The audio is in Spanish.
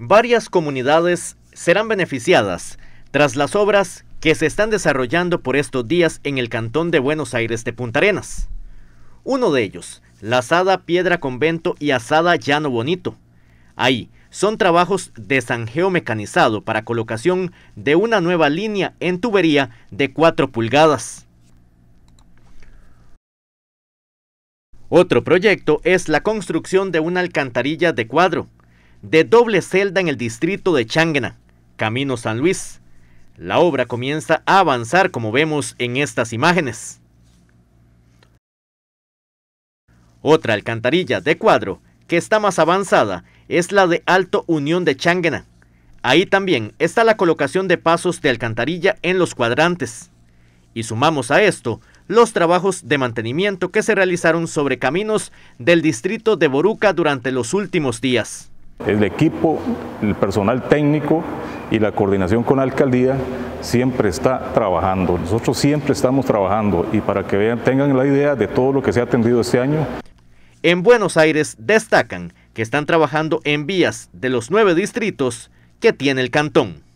Varias comunidades serán beneficiadas tras las obras que se están desarrollando por estos días en el Cantón de Buenos Aires de Punta Arenas. Uno de ellos, la Asada Piedra Convento y Asada Llano Bonito. Ahí son trabajos de zanjeo mecanizado para colocación de una nueva línea en tubería de 4 pulgadas. Otro proyecto es la construcción de una alcantarilla de cuadro de doble celda en el distrito de Changuena, Camino San Luis. La obra comienza a avanzar como vemos en estas imágenes. Otra alcantarilla de cuadro que está más avanzada es la de Alto Unión de Changuena. Ahí también está la colocación de pasos de alcantarilla en los cuadrantes. Y sumamos a esto los trabajos de mantenimiento que se realizaron sobre caminos del distrito de Boruca durante los últimos días. El equipo, el personal técnico y la coordinación con la alcaldía siempre está trabajando. Nosotros siempre estamos trabajando y para que vean, tengan la idea de todo lo que se ha atendido este año. En Buenos Aires destacan que están trabajando en vías de los nueve distritos que tiene el cantón.